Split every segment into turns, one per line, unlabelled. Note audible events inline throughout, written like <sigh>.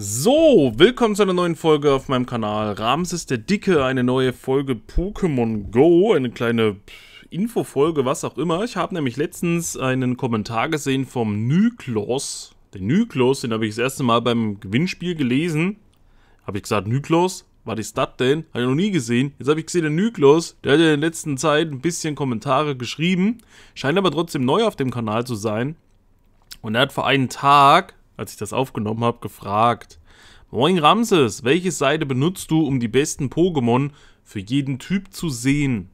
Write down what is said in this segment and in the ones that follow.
So, willkommen zu einer neuen Folge auf meinem Kanal. Rams ist der Dicke, eine neue Folge Pokémon Go, eine kleine Infofolge, was auch immer. Ich habe nämlich letztens einen Kommentar gesehen vom Nyklos. Den Nyklos, den habe ich das erste Mal beim Gewinnspiel gelesen. Habe ich gesagt, Nyklos? Was ist das denn? Habe ich noch nie gesehen. Jetzt habe ich gesehen, der Nyklos, der hat ja in der letzten Zeit ein bisschen Kommentare geschrieben. Scheint aber trotzdem neu auf dem Kanal zu sein. Und er hat vor einem Tag als ich das aufgenommen habe, gefragt. Moin Ramses, welche Seite benutzt du, um die besten Pokémon für jeden Typ zu sehen?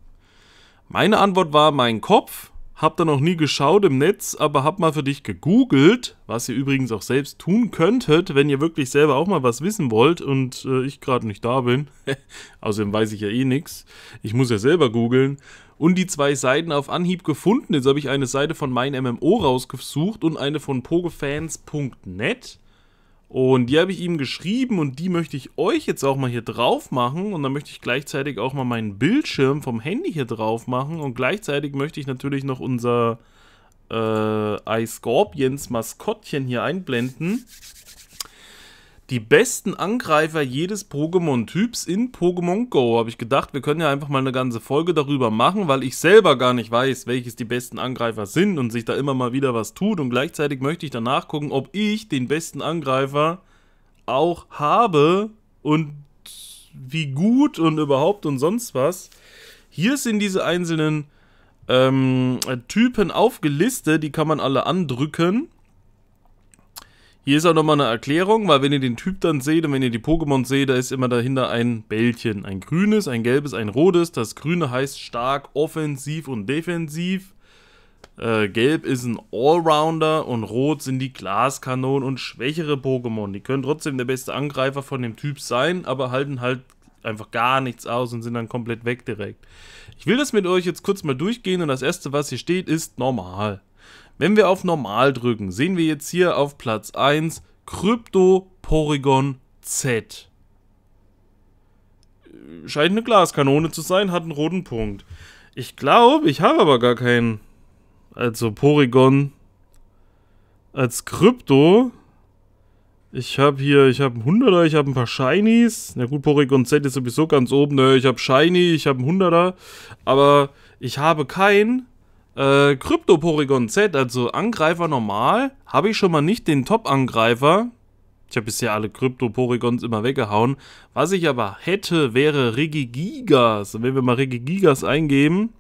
Meine Antwort war mein Kopf, hab da noch nie geschaut im Netz, aber hab mal für dich gegoogelt, was ihr übrigens auch selbst tun könntet, wenn ihr wirklich selber auch mal was wissen wollt und äh, ich gerade nicht da bin. <laughs> Außerdem weiß ich ja eh nichts. Ich muss ja selber googeln. Und die zwei Seiten auf Anhieb gefunden. Jetzt habe ich eine Seite von MeinMMO rausgesucht und eine von pogefans.net. Und die habe ich ihm geschrieben und die möchte ich euch jetzt auch mal hier drauf machen. Und dann möchte ich gleichzeitig auch mal meinen Bildschirm vom Handy hier drauf machen. Und gleichzeitig möchte ich natürlich noch unser äh, iScorpions Maskottchen hier einblenden die besten Angreifer jedes Pokémon-Typs in Pokémon Go. Habe ich gedacht, wir können ja einfach mal eine ganze Folge darüber machen, weil ich selber gar nicht weiß, welches die besten Angreifer sind und sich da immer mal wieder was tut. Und gleichzeitig möchte ich danach gucken, ob ich den besten Angreifer auch habe und wie gut und überhaupt und sonst was. Hier sind diese einzelnen ähm, Typen aufgelistet, die kann man alle andrücken. Hier ist auch nochmal eine Erklärung, weil wenn ihr den Typ dann seht und wenn ihr die Pokémon seht, da ist immer dahinter ein Bällchen. Ein grünes, ein gelbes, ein rotes. Das grüne heißt stark offensiv und defensiv. Äh, gelb ist ein Allrounder und rot sind die Glaskanonen und schwächere Pokémon. Die können trotzdem der beste Angreifer von dem Typ sein, aber halten halt einfach gar nichts aus und sind dann komplett weg direkt. Ich will das mit euch jetzt kurz mal durchgehen und das erste, was hier steht, ist normal. Wenn wir auf normal drücken, sehen wir jetzt hier auf Platz 1 Krypto Porygon Z. Scheint eine Glaskanone zu sein, hat einen roten Punkt. Ich glaube, ich habe aber gar keinen. Also Porygon als Krypto. Ich habe hier, ich habe einen Hunderter, ich habe ein paar Shinies. Na gut, Porygon Z ist sowieso ganz oben. Ne? Ich habe Shiny, ich habe einen Hunderter. Aber ich habe keinen äh, Krypto-Porygon Z, also Angreifer normal, habe ich schon mal nicht den Top-Angreifer. Ich habe bisher alle Krypto-Porygons immer weggehauen. Was ich aber hätte, wäre Regigigas. Und Wenn wir mal Regigigas eingeben,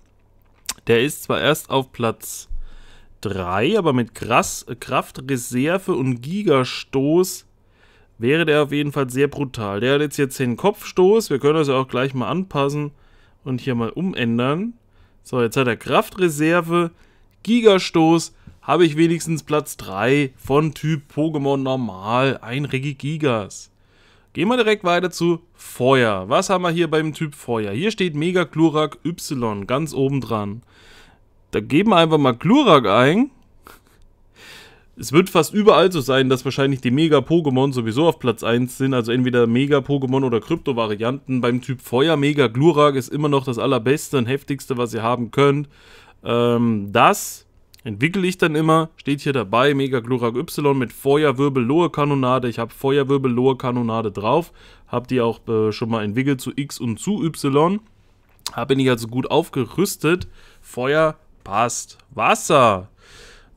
der ist zwar erst auf Platz 3, aber mit Kraft, Reserve und Gigastoß wäre der auf jeden Fall sehr brutal. Der hat jetzt hier 10 Kopfstoß. Wir können das ja auch gleich mal anpassen und hier mal umändern. So, jetzt hat er Kraftreserve, Gigastoß, habe ich wenigstens Platz 3 von Typ Pokémon Normal, ein Regigigas. Gehen wir direkt weiter zu Feuer. Was haben wir hier beim Typ Feuer? Hier steht Mega Glurak Y ganz oben dran. Da geben wir einfach mal Glurak ein es wird fast überall so sein, dass wahrscheinlich die Mega-Pokémon sowieso auf Platz 1 sind, also entweder Mega-Pokémon oder Krypto-Varianten. Beim Typ Feuer, Mega Glurak ist immer noch das allerbeste und heftigste, was ihr haben könnt. Ähm, das entwickle ich dann immer, steht hier dabei, Mega Glurak Y mit Feuerwirbel, Lohe Kanonade. Ich habe Feuerwirbel, Lohe Kanonade drauf, habe die auch äh, schon mal entwickelt zu X und zu Y. Da bin ich also gut aufgerüstet. Feuer passt. Wasser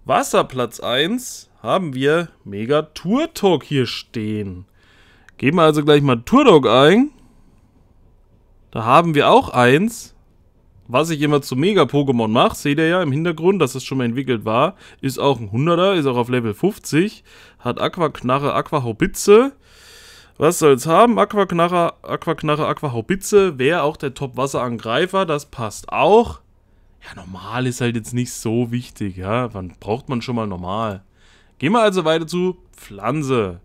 Wasserplatz 1 haben wir Mega Turtok hier stehen. Geben wir also gleich mal Turtok ein. Da haben wir auch eins. Was ich immer zu Mega-Pokémon mache, seht ihr ja im Hintergrund, dass es schon mal entwickelt war. Ist auch ein 100er, ist auch auf Level 50. Hat Aquaknarre, Aquahaubitze. Was soll's haben? Aquaknarre, Aquaknarre, Aquahobitze. Wäre auch der Top-Wasserangreifer, das passt auch. Ja, normal ist halt jetzt nicht so wichtig, ja. Wann braucht man schon mal normal? Gehen wir also weiter zu Pflanze.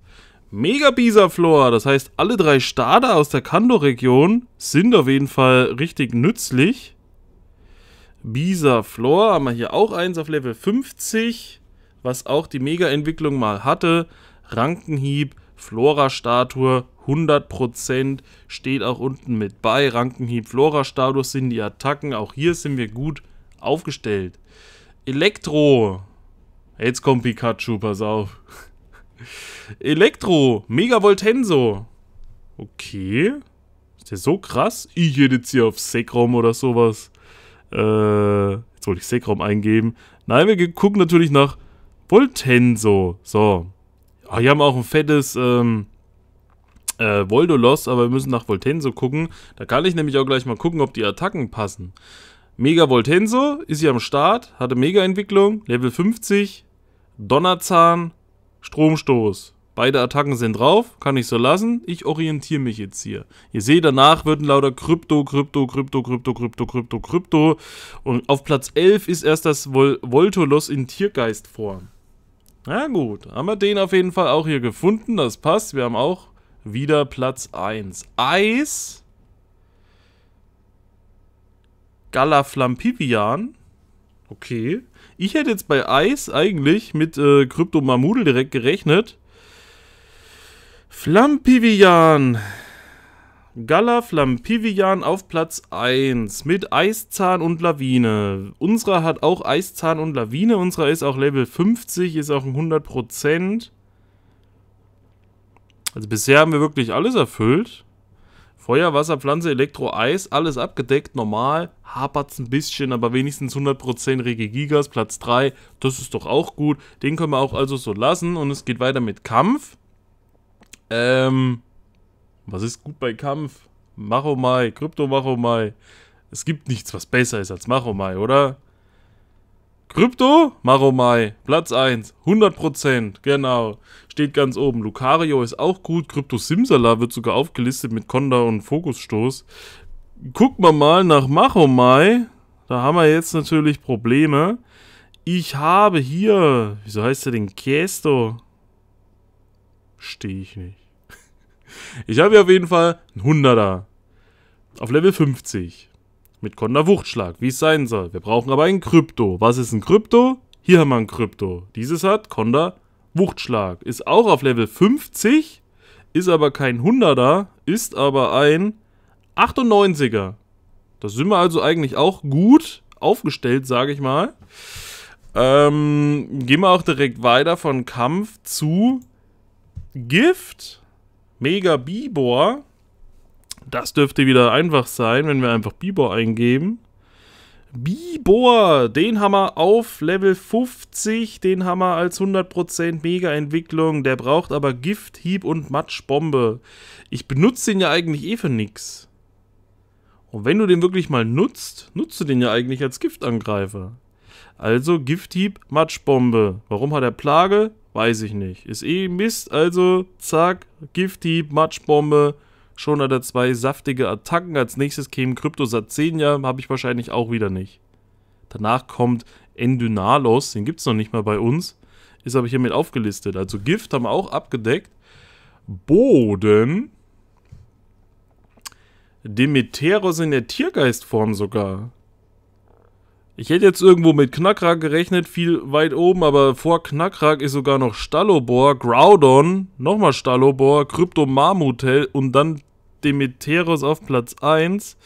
Megabisa-Flora, das heißt, alle drei Stade aus der Kanto-Region sind auf jeden Fall richtig nützlich. Bisa-Flora haben wir hier auch eins auf Level 50, was auch die Mega-Entwicklung mal hatte. Rankenhieb, Flora-Statue, 100% steht auch unten mit bei. Rankenhieb, Flora-Status sind die Attacken. Auch hier sind wir gut aufgestellt. Elektro. Jetzt kommt Pikachu, pass auf. <laughs> Elektro. Megavoltenso. Okay. Ist der so krass? Ich hätte jetzt hier auf Sekrom oder sowas. Äh, jetzt wollte ich Sekrom eingeben. Nein, wir gucken natürlich nach Voltenso. So. Ah, hier haben wir auch ein fettes, ähm, äh, Voldolos, aber wir müssen nach Voltenso gucken. Da kann ich nämlich auch gleich mal gucken, ob die Attacken passen. Mega Voltenso ist hier am Start, hatte Mega-Entwicklung, Level 50, Donnerzahn, Stromstoß. Beide Attacken sind drauf, kann ich so lassen. Ich orientiere mich jetzt hier. Ihr seht, danach wird lauter Krypto, Krypto, Krypto, Krypto, Krypto, Krypto, Krypto. Und auf Platz 11 ist erst das Vol Voltolos in Tiergeistform. Na gut, haben wir den auf jeden Fall auch hier gefunden. Das passt. Wir haben auch wieder Platz 1. Eis Galaflampivian. Okay. Ich hätte jetzt bei Eis eigentlich mit äh, Kryptomamudel direkt gerechnet. Flampivian. Gala Flampivian auf Platz 1 mit Eiszahn und Lawine. Unserer hat auch Eiszahn und Lawine. Unserer ist auch Level 50, ist auch 100%. Also bisher haben wir wirklich alles erfüllt. Feuer, Wasser, Pflanze, Elektro, Eis, alles abgedeckt, normal, hapert's ein bisschen, aber wenigstens 100% Rege Gigas, Platz 3, das ist doch auch gut. Den können wir auch also so lassen und es geht weiter mit Kampf. Ähm, was ist gut bei Kampf? Machomai, Krypto Machomai. Es gibt nichts, was besser ist als Machomai, oder? Krypto, Maromai, Platz 1, 100%, genau. Steht ganz oben. Lucario ist auch gut. Krypto Simsala wird sogar aufgelistet mit Konda und Fokusstoß. Gucken wir mal nach Maromai. Da haben wir jetzt natürlich Probleme. Ich habe hier, wieso heißt der denn Kesto? Stehe ich nicht. <laughs> Ich habe hier auf jeden Fall einen 100er. Auf Level 50. Mit konda Wuchtschlag, wie es sein soll. Wir brauchen aber ein Krypto. Was ist ein Krypto? Hier haben wir ein Krypto. Dieses hat konda Wuchtschlag. Ist auch auf Level 50, ist aber kein 100er, ist aber ein 98er. Da sind wir also eigentlich auch gut aufgestellt, sage ich mal. Ähm, gehen wir auch direkt weiter von Kampf zu Gift. Mega Bibor. Das dürfte wieder einfach sein, wenn wir einfach Bibor eingeben. Bibor, den haben wir auf Level 50, den haben wir als 100% Mega-Entwicklung. Der braucht aber Gift, Hieb und Matschbombe. Ich benutze den ja eigentlich eh für nix. Und wenn du den wirklich mal nutzt, nutzt du den ja eigentlich als Giftangreifer. Also Gifthieb, Matschbombe. Warum hat er Plage? Weiß ich nicht. Ist eh Mist, also zack, Gifthieb, Matschbombe schon hat er zwei saftige Attacken. Als nächstes kämen Kryptosat 10, ja, habe ich wahrscheinlich auch wieder nicht. Danach kommt Endynalos, den gibt es noch nicht mal bei uns. Ist aber hiermit aufgelistet. Also Gift haben wir auch abgedeckt. Boden. Demeteros in der Tiergeistform sogar. Ich hätte jetzt irgendwo mit Knackrag gerechnet, viel weit oben, aber vor Knackrag ist sogar noch Stallobor, Groudon, nochmal Stallobor, Kryptomarmutel und dann Demeteros auf Platz 1.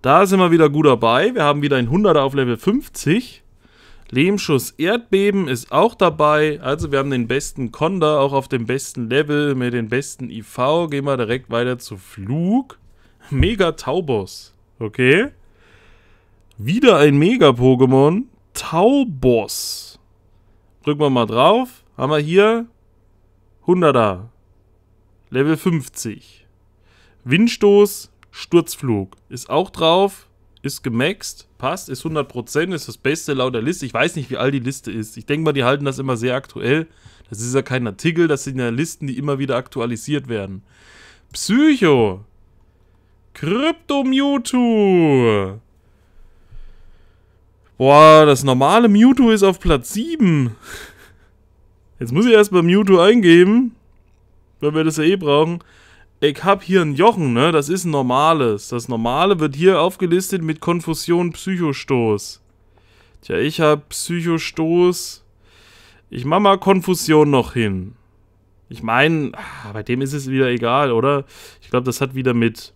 Da sind wir wieder gut dabei. Wir haben wieder ein 100er auf Level 50. Lehmschuss Erdbeben ist auch dabei. Also wir haben den besten Konda, auch auf dem besten Level, mit den besten IV. Gehen wir direkt weiter zu Flug. Mega Taubos. Okay. Wieder ein Mega-Pokémon. Tauboss. Drücken wir mal drauf. Haben wir hier 100er. Level 50. Windstoß, Sturzflug. Ist auch drauf. Ist gemaxt. Passt. Ist 100%. Ist das Beste laut der Liste. Ich weiß nicht, wie alt die Liste ist. Ich denke mal, die halten das immer sehr aktuell. Das ist ja kein Artikel. Das sind ja Listen, die immer wieder aktualisiert werden. Psycho. Krypto Mewtwo. Boah, das normale Mewtwo ist auf Platz 7. Jetzt muss ich erstmal Mewtwo eingeben, weil wir das ja eh brauchen. Ich hab hier ein Jochen, ne? Das ist ein normales. Das normale wird hier aufgelistet mit Konfusion Psychostoß. Tja, ich hab Psychostoß. Ich mach mal Konfusion noch hin. Ich meine, ah, bei dem ist es wieder egal, oder? Ich glaube, das hat wieder mit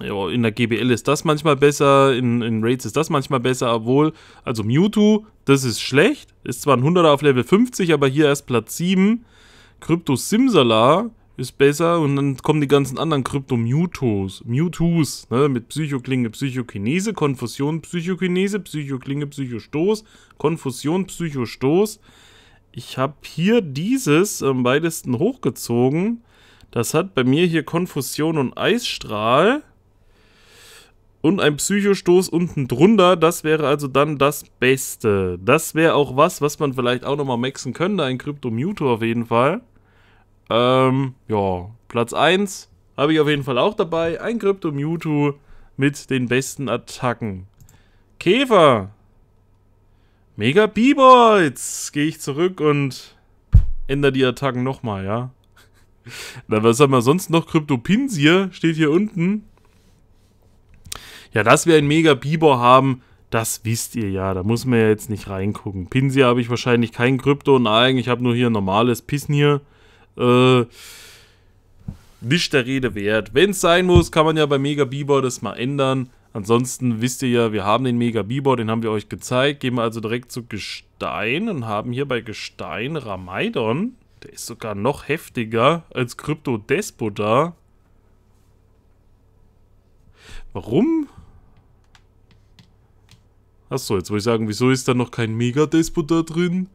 ja, in der GBL ist das manchmal besser, in, in Raids ist das manchmal besser, obwohl, also Mewtwo, das ist schlecht, ist zwar ein 100er auf Level 50, aber hier erst Platz 7. Krypto Simsala ist besser und dann kommen die ganzen anderen Krypto Mewtwo's, Mewtwo's, ne, mit Psychoklinge, Psychokinese, Konfusion, Psychokinese, Psychoklinge, Psychostoß, Konfusion, Psychostoß. Ich habe hier dieses am weitesten hochgezogen. Das hat bei mir hier Konfusion und Eisstrahl und ein Psychostoß unten drunter. Das wäre also dann das Beste. Das wäre auch was, was man vielleicht auch nochmal maxen könnte. Ein Kryptomutor auf jeden Fall. Ähm, ja, Platz 1 habe ich auf jeden Fall auch dabei. Ein Kryptomutor mit den besten Attacken. Käfer. Mega Biber. Jetzt gehe ich zurück und ändere die Attacken nochmal, ja. <laughs> Na, was haben wir sonst noch? Kryptopinsier steht hier unten. Ja, dass wir einen mega Biber haben, das wisst ihr ja. Da muss man ja jetzt nicht reingucken. Pinsi habe ich wahrscheinlich kein Krypto und Eigen. Ich habe nur hier ein normales Pissen hier. Äh, nicht der Rede wert. Wenn es sein muss, kann man ja bei Mega Biber das mal ändern. Ansonsten wisst ihr ja, wir haben den Mega Biber, den haben wir euch gezeigt. Gehen wir also direkt zu Gestein und haben hier bei Gestein Ramaidon. Der ist sogar noch heftiger als Krypto Despota. Warum Achso, jetzt wollte ich sagen, wieso ist da noch kein Mega-Despot da drin?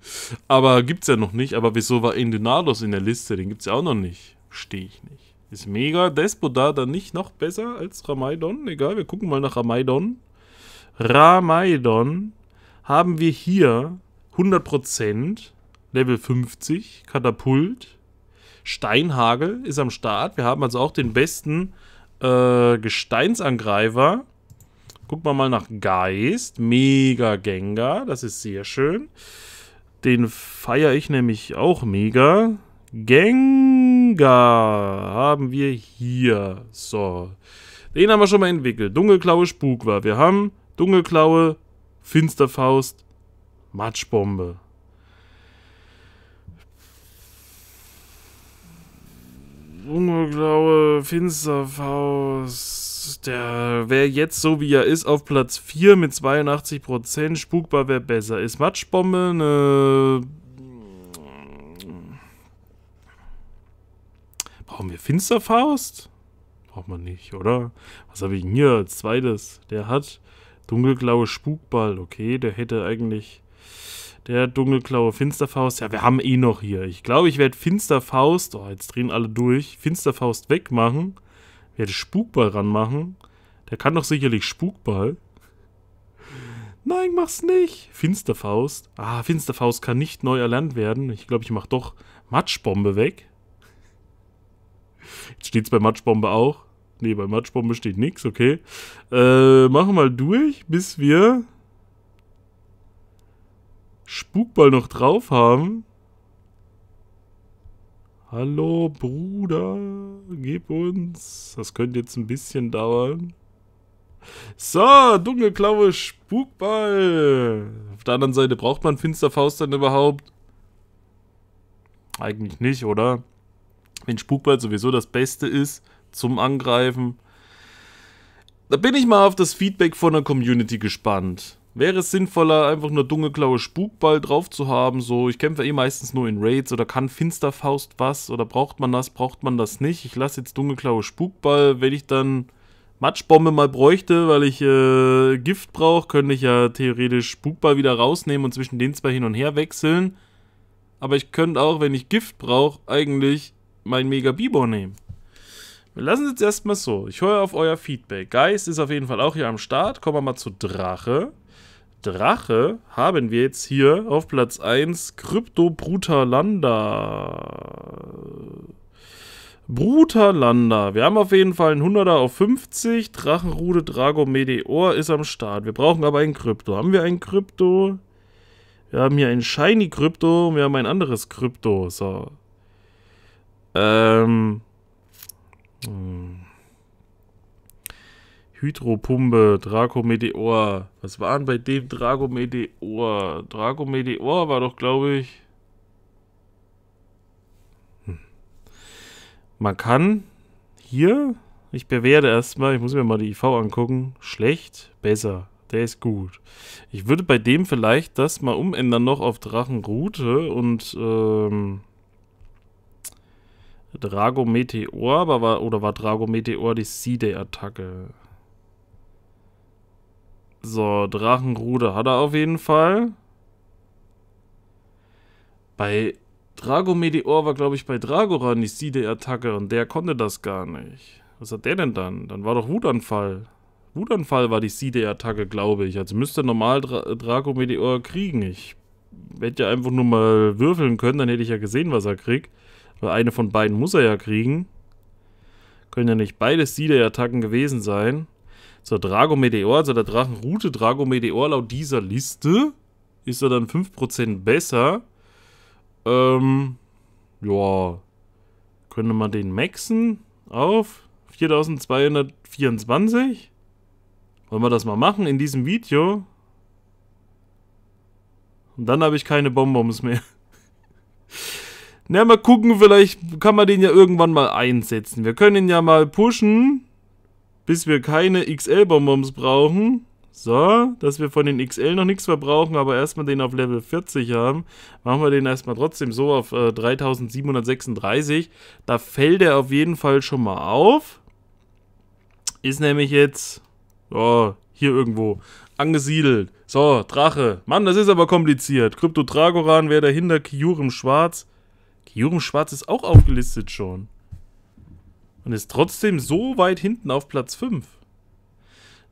Aber gibt's ja noch nicht. Aber wieso war Endynados in der Liste? Den gibt's ja auch noch nicht. Stehe ich nicht. Ist Mega-Despot da dann nicht noch besser als Ramaidon? Egal, wir gucken mal nach Ramaidon. Ramaidon haben wir hier 100%, Level 50, Katapult. Steinhagel ist am Start. Wir haben also auch den besten äh, Gesteinsangreifer. Gucken wir mal nach Geist. Mega Gengar, das ist sehr schön. Den feiere ich nämlich auch mega. Gengar haben wir hier. So. Den haben wir schon mal entwickelt. Dunkelklaue Spuk war. Wir haben Dunkelklaue, Finsterfaust, Matschbombe. Dunkelklaue, Finsterfaust der wäre jetzt so wie er ist, auf Platz 4 mit 82%. Spukbar wäre besser. Ist Matschbombe eine. Brauchen wir Finsterfaust? Braucht man nicht, oder? Was habe ich denn hier als zweites? Der hat dunkelglaue Spukball. Okay, der hätte eigentlich. Der dunkelklaue Finsterfaust. Ja, wir haben eh noch hier. Ich glaube, ich werde Finsterfaust. Oh, jetzt drehen alle durch. Finsterfaust wegmachen. Ich werde Spukball ranmachen. Der kann doch sicherlich Spukball. Nein, mach's nicht. Finsterfaust. Ah, Finsterfaust kann nicht neu erlernt werden. Ich glaube, ich mach doch Matschbombe weg. Jetzt steht's bei Matschbombe auch. Nee, bei Matschbombe steht nichts, okay. Äh, machen wir mal durch, bis wir Spukball noch drauf haben. Hallo Bruder, gib uns. Das könnte jetzt ein bisschen dauern. So, Dunkelklaue Spukball. Auf der anderen Seite braucht man Finsterfaust dann überhaupt? Eigentlich nicht, oder? Wenn Spukball sowieso das Beste ist zum Angreifen. Da bin ich mal auf das Feedback von der Community gespannt. Wäre es sinnvoller, einfach nur dunkelklaue Spukball drauf zu haben, so, ich kämpfe eh meistens nur in Raids oder kann Finsterfaust was oder braucht man das, braucht man das nicht. Ich lasse jetzt dunkelklaue Spukball, wenn ich dann Matschbombe mal bräuchte, weil ich äh, Gift brauche, könnte ich ja theoretisch Spukball wieder rausnehmen und zwischen den zwei hin und her wechseln. Aber ich könnte auch, wenn ich Gift brauche, eigentlich mein Mega Bibor nehmen. Wir lassen es jetzt erstmal so. Ich höre auf euer Feedback. Geist ist auf jeden Fall auch hier am Start. Kommen wir mal zu Drache. Drache haben wir jetzt hier auf Platz 1 Krypto Brutalanda. Brutalanda. Wir haben auf jeden Fall einen 100er auf 50. Drachenrude Drago Meteor ist am Start. Wir brauchen aber ein Krypto. Haben wir ein Krypto? Wir haben hier ein Shiny Krypto und wir haben ein anderes Krypto. So. Ähm. Hm. Hydropumpe, Draco-Meteor. Was waren bei dem Draco-Meteor? Draco-Meteor war doch, glaube ich... Hm. Man kann hier... Ich bewerte erstmal, ich muss mir mal die IV angucken. Schlecht, besser. Der ist gut. Ich würde bei dem vielleicht das mal umändern noch auf Drachenroute und ähm, Drago Meteor, aber war, oder war Drago Meteor die Sea day attacke so, Drachenrude hat er auf jeden Fall. Bei Drago Meteor war, glaube ich, bei Dragoran die Siede-Attacke und der konnte das gar nicht. Was hat der denn dann? Dann war doch Wutanfall. Wutanfall war die Siede-Attacke, glaube ich. Also müsste normal Dra Drago Meteor kriegen. Ich hätte ja einfach nur mal würfeln können, dann hätte ich ja gesehen, was er kriegt. Weil eine von beiden muss er ja kriegen. Können ja nicht beide Siede-Attacken gewesen sein. So, Drago Meteor, also der Drachenroute Drago Meteor laut dieser Liste ist er dann 5% besser. Ähm, ja, könnte man den maxen auf 4224. Wollen wir das mal machen in diesem Video? Und dann habe ich keine Bonbons mehr. <laughs> Na, mal gucken, vielleicht kann man den ja irgendwann mal einsetzen. Wir können ihn ja mal pushen bis wir keine XL-Bonbons brauchen. So, dass wir von den XL noch nichts verbrauchen, aber erstmal den auf Level 40 haben. Machen wir den erstmal trotzdem so auf äh, 3736. Da fällt er auf jeden Fall schon mal auf. Ist nämlich jetzt oh, hier irgendwo angesiedelt. So, Drache. Mann, das ist aber kompliziert. Krypto Tragoran wäre dahinter, Kyurem Schwarz. Kyurem Schwarz ist auch aufgelistet schon und ist trotzdem so weit hinten auf Platz 5.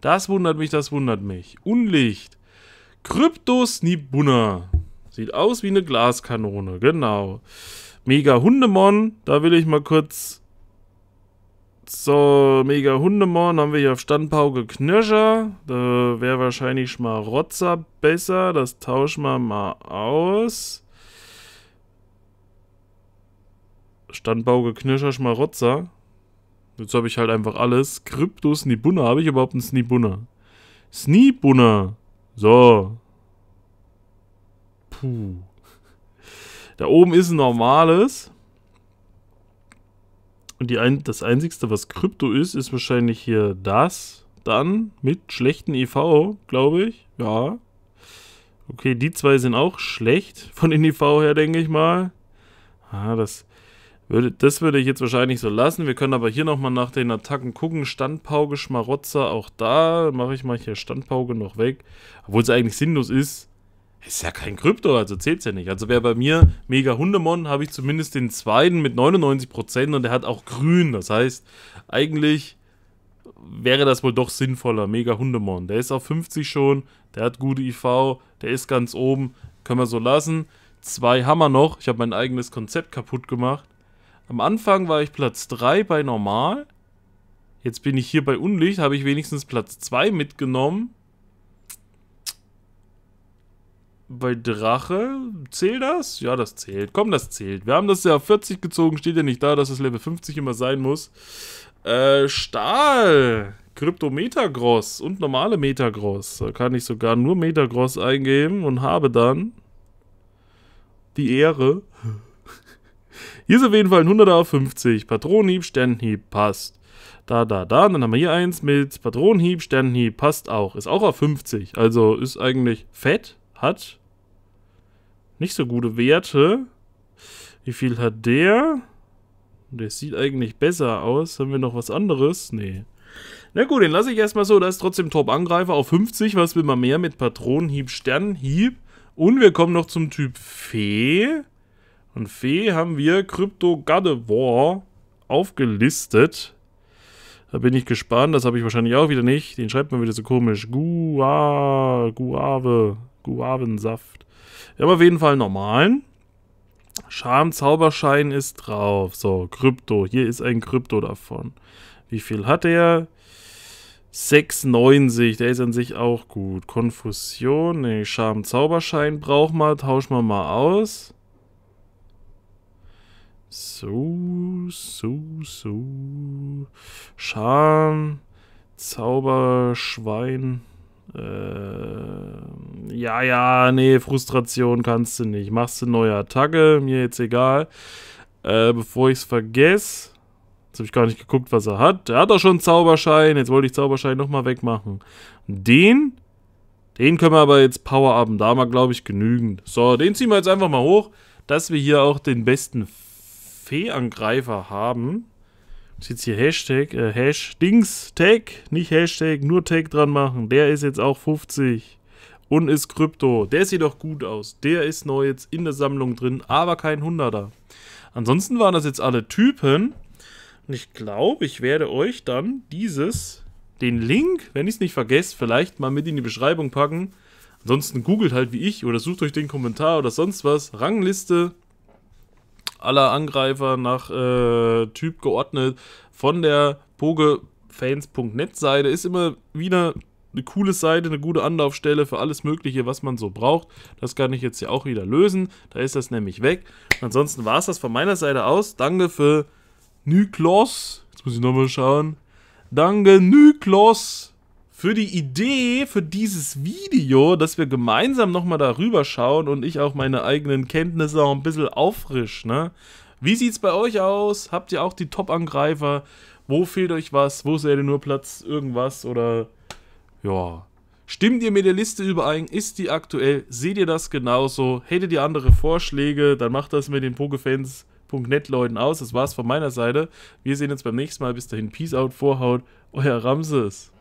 Das wundert mich, das wundert mich. Unlicht. Kryptosnibunna. Sieht aus wie eine Glaskanone, genau. Mega Hundemon, da will ich mal kurz... So, Mega Hundemon haben wir hier auf Standpauke Knirscher. Da wäre wahrscheinlich Schmarotzer besser. Das tauschen wir mal aus. Standbauge Knirscher Schmarotzer. Jetzt habe ich halt einfach alles. Krypto Snibunna. Habe ich überhaupt einen Snibunna? Snibunna. So. Puh. Da oben ist ein normales. Und die ein, das Einzigste, was Krypto ist, ist wahrscheinlich hier das. Dann mit schlechten EV, glaube ich. Ja. Okay, die zwei sind auch schlecht. Von den EV her, denke ich mal. Ah, das würde, das würde ich jetzt wahrscheinlich so lassen. Wir können aber hier nochmal nach den Attacken gucken. Standpauke, Schmarotzer, auch da mache ich mal hier Standpauke noch weg. Obwohl es eigentlich sinnlos ist. Ist ja kein Krypto, also zählt es ja nicht. Also wäre bei mir Mega Hundemon, habe ich zumindest den zweiten mit 99% und der hat auch grün. Das heißt, eigentlich wäre das wohl doch sinnvoller. Mega Hundemon. Der ist auf 50 schon, der hat gute IV, der ist ganz oben. Können wir so lassen. Zwei Hammer noch. Ich habe mein eigenes Konzept kaputt gemacht. Am Anfang war ich Platz 3 bei normal. Jetzt bin ich hier bei Unlicht, habe ich wenigstens Platz 2 mitgenommen. Bei Drache, zählt das? Ja, das zählt. Komm, das zählt. Wir haben das ja auf 40 gezogen, steht ja nicht da, dass es Level 50 immer sein muss. Äh, Stahl, Krypto-Metagross und normale Metagross. Da kann ich sogar nur Metagross eingeben und habe dann die Ehre. Hier ist auf jeden Fall ein 100er, auf 50. Patronenhieb, Sternenhieb, passt. Da, da, da. Und dann haben wir hier eins mit Patronenhieb, Sternenhieb, passt auch. Ist auch auf 50. Also ist eigentlich fett, hat nicht so gute Werte. Wie viel hat der? Der sieht eigentlich besser aus. Haben wir noch was anderes? Nee. Na gut, den lasse ich erstmal so. Da ist trotzdem Top-Angreifer auf 50. Was will man mehr mit Patronenhieb, Sternenhieb? Und wir kommen noch zum Typ Fee. Und Fee haben wir Crypto Gardevoir aufgelistet. Da bin ich gespannt. Das habe ich wahrscheinlich auch wieder nicht. Den schreibt man wieder so komisch. Gua, Guave, Guavensaft. Wir haben auf jeden Fall einen normalen. Charme, Zauberschein ist drauf. So, Krypto. Hier ist ein Krypto davon. Wie viel hat er? 6,90. Der ist an sich auch gut. Konfusion. Nee, Charme, Zauberschein braucht man. Tauschen wir mal aus. So, so, so. Scham, Zauber, Schwein. Äh, ja, ja, nee, Frustration kannst du nicht. Machst du neue Attacke, mir jetzt egal. Äh, bevor ich es vergesse. Jetzt habe ich gar nicht geguckt, was er hat. Er hat doch schon einen Zauberschein. Jetzt wollte ich Zauberschein nochmal wegmachen. Den? Den können wir aber jetzt power-upen. Da haben wir, glaube ich, genügend. So, den ziehen wir jetzt einfach mal hoch, dass wir hier auch den besten Fee-Angreifer haben. Ist jetzt hier Hashtag, äh, Hash, Dings, Tag, nicht Hashtag, nur Tag dran machen. Der ist jetzt auch 50 und ist Krypto. Der sieht doch gut aus. Der ist neu jetzt in der Sammlung drin, aber kein 100er. Ansonsten waren das jetzt alle Typen. Und ich glaube, ich werde euch dann dieses, den Link, wenn ich es nicht vergesse, vielleicht mal mit in die Beschreibung packen. Ansonsten googelt halt wie ich oder sucht euch den Kommentar oder sonst was. Rangliste aller Angreifer nach äh, Typ geordnet von der pogefans.net Seite. Ist immer wieder eine coole Seite, eine gute Anlaufstelle für alles Mögliche, was man so braucht. Das kann ich jetzt ja auch wieder lösen. Da ist das nämlich weg. Ansonsten war es das von meiner Seite aus. Danke für Nyklos. Jetzt muss ich nochmal schauen. Danke, Nyklos für die Idee für dieses Video, dass wir gemeinsam nochmal darüber schauen und ich auch meine eigenen Kenntnisse auch ein bisschen auffrisch, ne? Wie sieht's bei euch aus? Habt ihr auch die Top-Angreifer? Wo fehlt euch was? Wo seht ihr nur Platz irgendwas? Oder, ja... Stimmt ihr mit der Liste überein? Ist die aktuell? Seht ihr das genauso? Hättet ihr andere Vorschläge? Dann macht das mit den Pokefans.net Leuten aus. Das war's von meiner Seite. Wir sehen uns beim nächsten Mal. Bis dahin, Peace out, Vorhaut, euer Ramses.